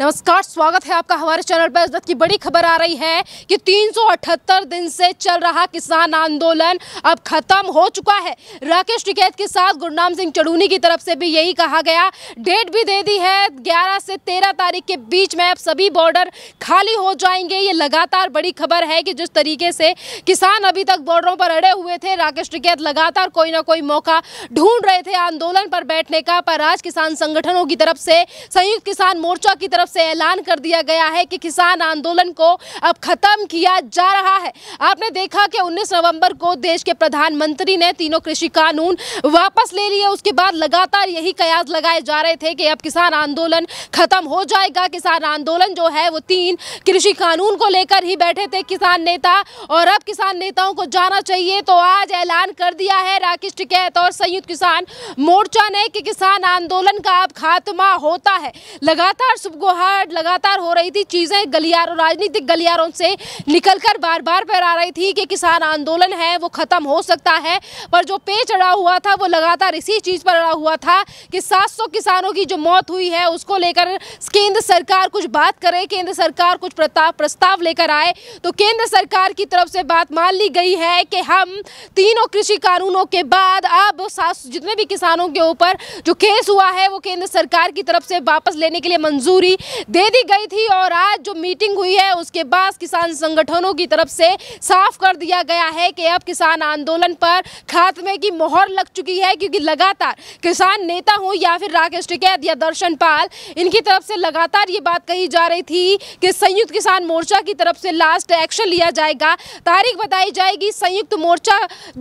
नमस्कार स्वागत है आपका हमारे चैनल पर की बड़ी खबर आ रही है कि 378 दिन से चल रहा किसान आंदोलन अब खत्म हो चुका है राकेश टिकैत के साथ गुरनाम सिंह चढ़ूनी की तरफ से भी यही कहा गया डेट भी दे दी है 11 से 13 तारीख के बीच में अब सभी बॉर्डर खाली हो जाएंगे ये लगातार बड़ी खबर है कि जिस तरीके से किसान अभी तक बॉर्डरों पर अड़े हुए थे राकेश टिकैत लगातार कोई ना कोई मौका ढूंढ रहे थे आंदोलन पर बैठने का पर आज किसान संगठनों की तरफ से संयुक्त किसान मोर्चा की तरफ से ऐलान कर दिया गया है कि किसान आंदोलन को अब खत्म किया जा रहा है आपने देखा कि 19 नवंबर को देश के प्रधानमंत्री ने तीनों कृषि कानून वापस ले लिए उसके बाद लगातार यही कयास लगाए जा रहे थे कि अब किसान आंदोलन खत्म हो जाएगा किसान आंदोलन जो है वो तीन कृषि कानून को लेकर ही बैठे थे किसान नेता और अब किसान नेताओं को जाना चाहिए तो आज ऐलान कर दिया है राकेश टिकैत और संयुक्त किसान मोर्चा ने कि किसान आंदोलन का अब खात्मा होता है लगातार सुबह खिलखिलाहट लगातार हो रही थी चीज़ें गलियारों राजनीतिक गलियारों से निकलकर बार बार आ रही थी कि किसान आंदोलन है वो ख़त्म हो सकता है पर जो पे चढ़ा हुआ था वो लगातार इसी चीज़ पर अड़ा हुआ था कि 700 किसानों की जो मौत हुई है उसको लेकर केंद्र सरकार कुछ बात करे केंद्र सरकार कुछ प्रस्ताव लेकर आए तो केंद्र सरकार की तरफ से बात मान ली गई है कि हम तीनों कृषि कानूनों के बाद अब सात जितने भी किसानों के ऊपर जो केस हुआ है वो केंद्र सरकार की तरफ से वापस लेने के लिए मंजूरी दे दी गई थी और आज जो मीटिंग हुई है उसके बाद किसान संगठनों की तरफ से साफ कर दिया गया है कि अब किसान आंदोलन पर खात्मे की मोहर लग चुकी है क्योंकि लगातार किसान नेता हो या फिर राकेश टिकैत या दर्शन पाल इनकी तरफ से लगातार ये बात कही जा रही थी कि संयुक्त किसान मोर्चा की तरफ से लास्ट एक्शन लिया जाएगा तारीख बताई जाएगी संयुक्त मोर्चा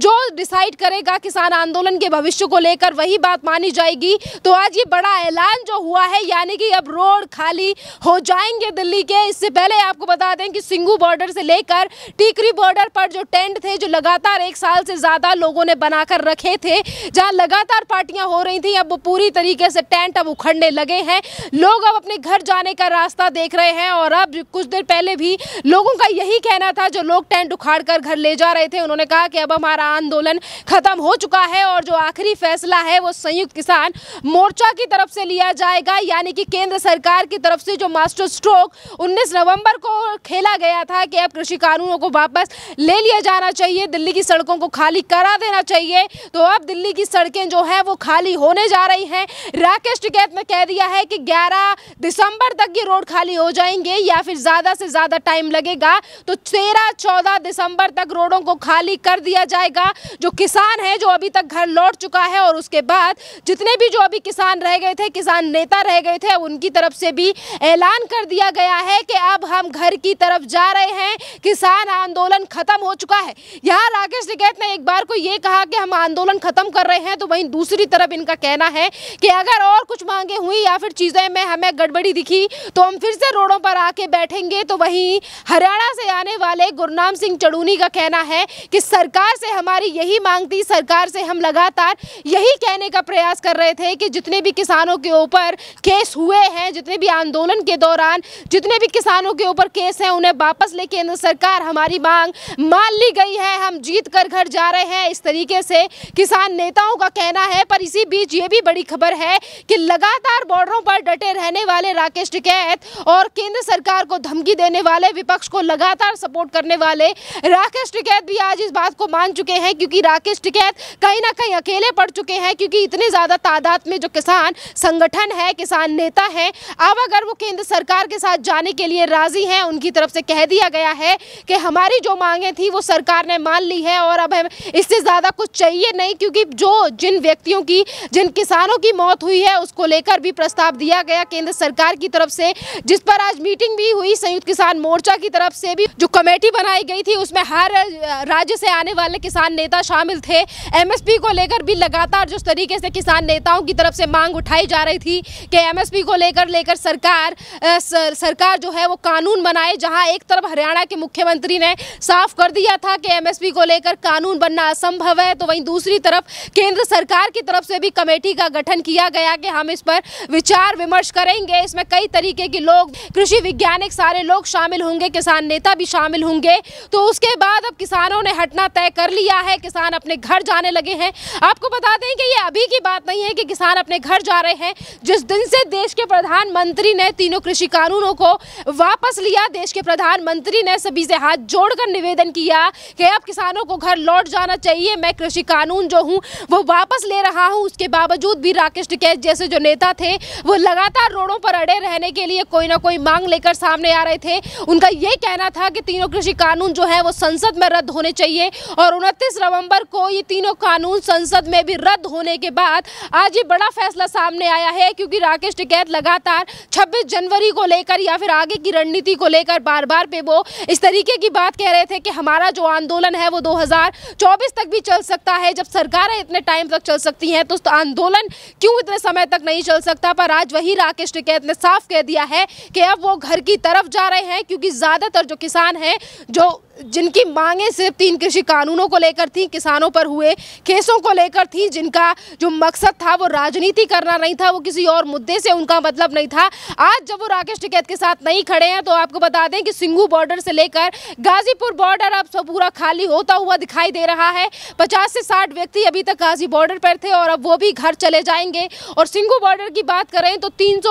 जो डिसाइड करेगा किसान आंदोलन के भविष्य को लेकर वही बात मानी जाएगी तो आज ये बड़ा ऐलान जो हुआ है यानी कि अब रोड खाली खाली हो जाएंगे दिल्ली के इससे पहले आपको बता दें कि सिंगू बॉर्डर से लेकर टीकरी बॉर्डर पर जो टेंट थे जो लगातार एक साल से ज़्यादा लोगों ने बनाकर रखे थे जहाँ लगातार पार्टियाँ हो रही थी अब वो पूरी तरीके से टेंट अब उखड़ने लगे हैं लोग अब अपने घर जाने का रास्ता देख रहे हैं और अब कुछ देर पहले भी लोगों का यही कहना था जो लोग टेंट उखाड़ घर ले जा रहे थे उन्होंने कहा कि अब हमारा आंदोलन खत्म हो चुका है और जो आखिरी फैसला है वो संयुक्त किसान मोर्चा की तरफ से लिया जाएगा यानी कि केंद्र सरकार की की तरफ से जो मास्टर स्ट्रोक 19 नवंबर को खेला गया था कि अब कृषि कानूनों को वापस ले लिया जाना चाहिए दिल्ली की सड़कों को खाली करा देना चाहिए तो अब दिल्ली की सड़कें जो हैं वो खाली होने जा रही हैं राकेश टिकैत ने कह दिया है कि ग्यारह दिसंबर तक ये रोड खाली हो जाएंगे या फिर ज़्यादा से ज़्यादा टाइम लगेगा तो तेरह चौदह दिसंबर तक रोडों को खाली कर दिया जाएगा जो किसान है जो अभी तक घर लौट चुका है और उसके बाद जितने भी जो अभी किसान रह गए थे किसान नेता रह गए थे उनकी तरफ से भी ही ऐलान कर दिया गया है कि अब हम घर की तरफ जा रहे हैं किसान आंदोलन खत्म हो चुका है यहाँ राकेश टिकैत ने एक बार को ये कहा कि हम आंदोलन खत्म कर रहे हैं तो वहीं दूसरी तरफ इनका कहना है कि अगर और कुछ मांगे हुई या फिर चीज़ें में हमें गड़बड़ी दिखी तो हम फिर से रोडों पर आके बैठेंगे तो वहीं हरियाणा से आने वाले गुरनाम सिंह चड़ूनी का कहना है कि सरकार से हमारी यही मांग थी सरकार से हम लगातार यही कहने का प्रयास कर रहे थे कि जितने भी किसानों के ऊपर केस हुए हैं जितने भी आंदोलन के दौरान जितने भी किसानों के ऊपर केस हैं उन्हें वापस ले केंद्र सरकार हमारी मांग मान ली गई है हम जीत कर घर जा रहे हैं इस तरीके से किसान नेताओं का कहना है पर इसी बीच ये भी बड़ी खबर है कि लगातार बॉर्डरों पर डटे रहने वाले राकेश टिकैत और केंद्र सरकार को धमकी देने वाले विपक्ष को लगातार सपोर्ट करने वाले राकेश टिकैत भी आज इस बात को मान चुके हैं क्योंकि राकेश टिकैत कहीं ना कहीं अकेले पड़ चुके हैं क्योंकि इतने ज़्यादा तादाद में जो किसान संगठन है किसान नेता है आवा अगर वो केंद्र सरकार के साथ जाने के लिए राज़ी हैं उनकी तरफ से कह दिया गया है कि हमारी जो मांगे थी वो सरकार ने मान ली है और अब हम इससे ज़्यादा कुछ चाहिए नहीं क्योंकि जो जिन व्यक्तियों की जिन किसानों की मौत हुई है उसको लेकर भी प्रस्ताव दिया गया केंद्र सरकार की तरफ से जिस पर आज मीटिंग भी हुई संयुक्त किसान मोर्चा की तरफ से भी जो कमेटी बनाई गई थी उसमें हर राज्य से आने वाले किसान नेता शामिल थे एमएसपी को लेकर भी लगातार जिस तरीके से किसान नेताओं की तरफ से मांग उठाई जा रही थी कि एमएसपी को लेकर लेकर सरकार सरकार सरकार जो है वो कानून बनाए जहां एक तरफ हरियाणा के मुख्यमंत्री ने साफ कर दिया था कि एमएसपी को लेकर कानून बनना असंभव है तो वहीं दूसरी तरफ केंद्र सरकार की तरफ से भी कमेटी का गठन किया गया कि हम इस पर विचार विमर्श करेंगे इसमें कई तरीके के लोग कृषि वैज्ञानिक सारे लोग शामिल होंगे किसान नेता भी शामिल होंगे तो उसके बाद अब किसानों ने हटना तय कर लिया है किसान अपने घर जाने लगे हैं आपको बता दें कि ये अभी की बात नहीं है कि किसान अपने घर जा रहे हैं जिस दिन से देश के प्रधानमंत्री मंत्री ने तीनों कृषि कानूनों को वापस लिया देश के प्रधानमंत्री ने सभी से हाथ जोड़कर निवेदन किया कि अब किसानों को घर लौट जाना चाहिए मैं कृषि कानून जो हूँ वो वापस ले रहा हूँ उसके बावजूद भी राकेश टिकैत जैसे जो नेता थे वो लगातार रोडों पर अड़े रहने के लिए कोई ना कोई मांग लेकर सामने आ रहे थे उनका ये कहना था कि तीनों कृषि कानून जो है वो संसद में रद्द होने चाहिए और उनतीस नवम्बर को ये तीनों कानून संसद में भी रद्द होने के बाद आज ये बड़ा फैसला सामने आया है क्योंकि राकेश टिकैत लगातार छब्बीस जनवरी को लेकर या फिर आगे की रणनीति को लेकर बार बार पे वो इस तरीके की बात कह रहे थे कि हमारा जो आंदोलन है वो 2024 तक भी चल सकता है जब सरकारें इतने टाइम तक चल सकती हैं तो, तो आंदोलन क्यों इतने समय तक नहीं चल सकता पर आज वही राकेश टिकैत ने साफ कह दिया है कि अब वो घर की तरफ जा रहे हैं क्योंकि ज़्यादातर जो किसान हैं जो जिनकी मांगे सिर्फ तीन कृषि कानूनों को लेकर थी किसानों पर हुए केसों को लेकर थी जिनका जो मकसद था वो राजनीति करना नहीं था वो किसी और मुद्दे से उनका मतलब नहीं था आज जब वो राकेश टिकैत के साथ नहीं खड़े हैं तो आपको बता दें कि सिंगू बॉर्डर से लेकर गाजीपुर बॉर्डर अब सब पूरा खाली होता हुआ दिखाई दे रहा है पचास से साठ व्यक्ति अभी तक गाजी बॉर्डर पर थे और अब वो भी घर चले जाएंगे और सिंगू बॉर्डर की बात करें तो तीन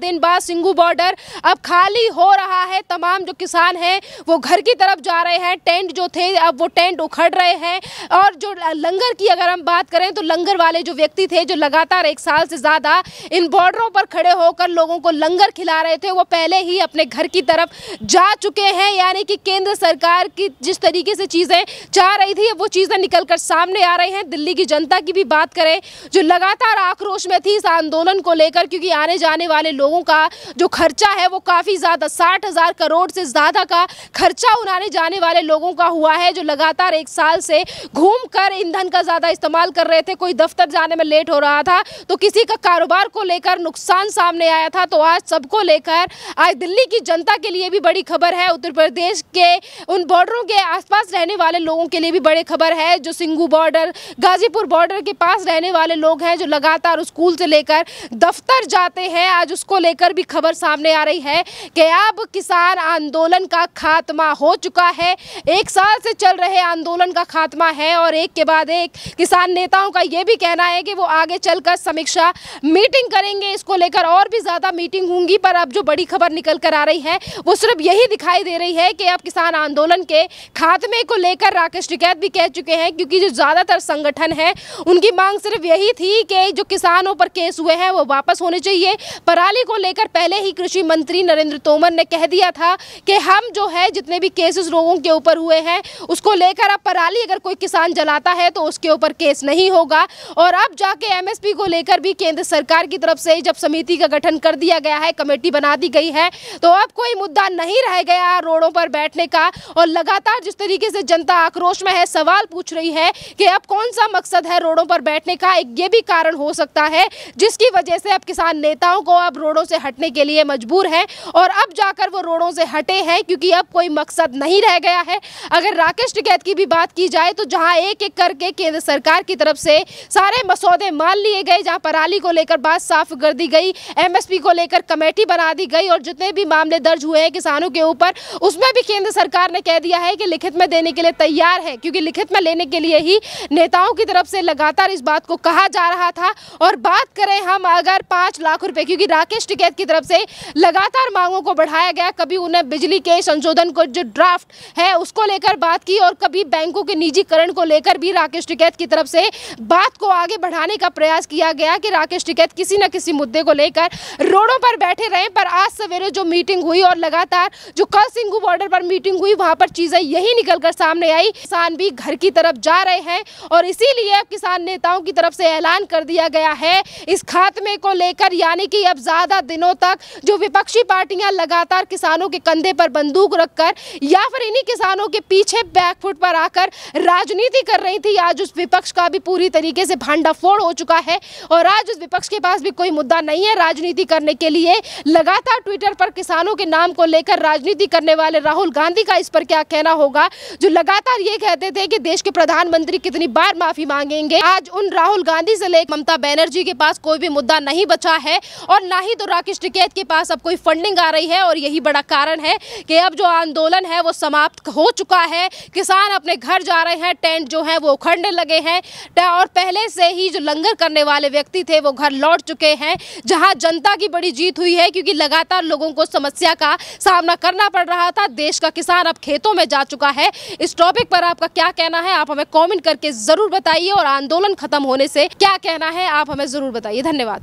दिन बाद सिंगू बॉर्डर अब खाली हो रहा है तमाम जो किसान हैं वो घर की तरफ जा रहे हैं टेंट जो थे अब वो टेंट उखड़ रहे हैं और जो लंगर की अगर हम बात करें तो लंगर वाले जो व्यक्ति थे जो लगातार एक साल से ज़्यादा इन बॉर्डरों पर खड़े होकर लोगों को लंगर खिला रहे थे वो पहले ही अपने घर की तरफ जा चुके हैं यानी कि केंद्र सरकार की जिस तरीके से चीज़ें चाह रही थी वो चीज़ें निकल कर सामने आ रही हैं दिल्ली की जनता की भी बात करें जो लगातार आक्रोश में थी इस आंदोलन को लेकर क्योंकि आने जाने वाले लोगों का जो खर्चा है वो काफ़ी ज़्यादा साठ करोड़ से ज़्यादा का खर्चा उन आने जाने वाले लोगों का हुआ है जो लगातार एक साल से घूम ईंधन का ज़्यादा इस्तेमाल कर रहे थे कोई दफ्तर जाने में लेट हो रहा था तो किसी का कारोबार को लेकर नुकसान सामने आया था तो तो आज सबको लेकर आज दिल्ली की जनता के लिए भी बड़ी खबर है उत्तर प्रदेश के उन बॉर्डरों के आसपास रहने वाले लोगों के लिए भी बड़ी खबर है जो सिंगू बॉर्डर गाजीपुर बॉर्डर के पास रहने वाले लोग हैं जो लगातार स्कूल से लेकर दफ्तर जाते हैं आज उसको लेकर भी खबर सामने आ रही है कि अब किसान आंदोलन का खात्मा हो चुका है एक साल से चल रहे आंदोलन का खात्मा है और एक के बाद एक किसान नेताओं का यह भी कहना है कि वो आगे चलकर समीक्षा मीटिंग करेंगे इसको लेकर और भी ज़्यादा मीटिंग होंगी पर अब जो बड़ी खबर निकल कर आ रही है वो सिर्फ यही दिखाई दे रही है कि अब किसान आंदोलन के खात्मे को लेकर राकेश टिकैत भी कह चुके हैं क्योंकि जो ज़्यादातर संगठन है उनकी मांग सिर्फ यही थी कि जो किसानों पर केस हुए हैं वो वापस होने चाहिए पराली को लेकर पहले ही कृषि मंत्री नरेंद्र तोमर ने कह दिया था कि हम जो है जितने भी केसेस लोगों के ऊपर हुए हैं उसको लेकर अब पराली अगर कोई किसान जलाता है तो उसके ऊपर केस नहीं होगा और अब जाके एमएसपी को लेकर भी केंद्र सरकार की तरफ से जब समिति का गठन कर दिया दिया गया है कमेटी बना दी गई है तो अब कोई मुद्दा नहीं रह गया रोडों पर बैठने का और लगातार जिस तरीके से जनता आक्रोश में है सवाल पूछ रही है कि अब कौन सा मकसद है रोडों पर बैठने का एक ये भी कारण हो सकता है जिसकी वजह से अब किसान नेताओं को अब रोडों से हटने के लिए मजबूर है और अब जाकर वो रोडों से हटे हैं क्योंकि अब कोई मकसद नहीं रह गया है अगर राकेश टिकैत की भी बात की जाए तो जहां एक एक करके केंद्र सरकार की तरफ से सारे मसौदे मान लिए गए जहां पराली को लेकर बात साफ कर दी गई एमएसपी को लेकर लेकर कमेटी बना दी गई और जितने भी मामले दर्ज हुए हैं किसानों के ऊपर उसमें भी केंद्र सरकार ने कह दिया है कि लिखित में देने के लिए तैयार है क्योंकि लिखित में लेने के लिए ही नेताओं की तरफ से लगातार इस बात को कहा जा रहा था और बात करें हम अगर पाँच लाख रुपये क्योंकि राकेश टिकैत की तरफ से लगातार मांगों को बढ़ाया गया कभी उन्हें बिजली के संशोधन को जो ड्राफ्ट है उसको लेकर बात की और कभी बैंकों के निजीकरण को लेकर भी राकेश टिकैत की तरफ से बात को आगे बढ़ाने का प्रयास किया गया कि राकेश टिकैत किसी न किसी मुद्दे को लेकर रोड घुटनों पर बैठे रहे पर आज सवेरे जो मीटिंग हुई और लगातार जो कल सिंगू बॉर्डर पर मीटिंग हुई वहाँ पर चीज़ें यही निकल कर सामने आई किसान भी घर की तरफ जा रहे हैं और इसीलिए किसान नेताओं की तरफ से ऐलान कर दिया गया है इस खात्मे को लेकर यानी कि अब ज़्यादा दिनों तक जो विपक्षी पार्टियां लगातार किसानों के कंधे पर बंदूक रखकर या फिर इन्हीं किसानों के पीछे बैकफुट पर आकर राजनीति कर रही थी आज उस विपक्ष का भी पूरी तरीके से भांडाफोड़ हो चुका है और आज उस विपक्ष के पास भी कोई मुद्दा नहीं है राजनीति करने करने के लिए लगातार ट्विटर पर किसानों के नाम को लेकर राजनीति करने वाले राहुल गांधी का इस पर क्या कहना होगा जो लगातार ये कहते थे कि देश के प्रधानमंत्री कितनी बार माफी मांगेंगे आज उन राहुल गांधी से लेकर ममता बैनर्जी के पास कोई भी मुद्दा नहीं बचा है और ना ही तो राकेश टिकैत के पास अब कोई फंडिंग आ रही है और यही बड़ा कारण है कि अब जो आंदोलन है वो समाप्त हो चुका है किसान अपने घर जा रहे हैं टेंट जो है वो उखड़ने लगे हैं और पहले से ही जो लंगर करने वाले व्यक्ति थे वो घर लौट चुके हैं जहां जनता की बड़ी बड़ी जीत हुई है क्योंकि लगातार लोगों को समस्या का सामना करना पड़ रहा था देश का किसान अब खेतों में जा चुका है इस टॉपिक पर आपका क्या कहना है आप हमें कॉमेंट करके जरूर बताइए और आंदोलन खत्म होने से क्या कहना है आप हमें जरूर बताइए धन्यवाद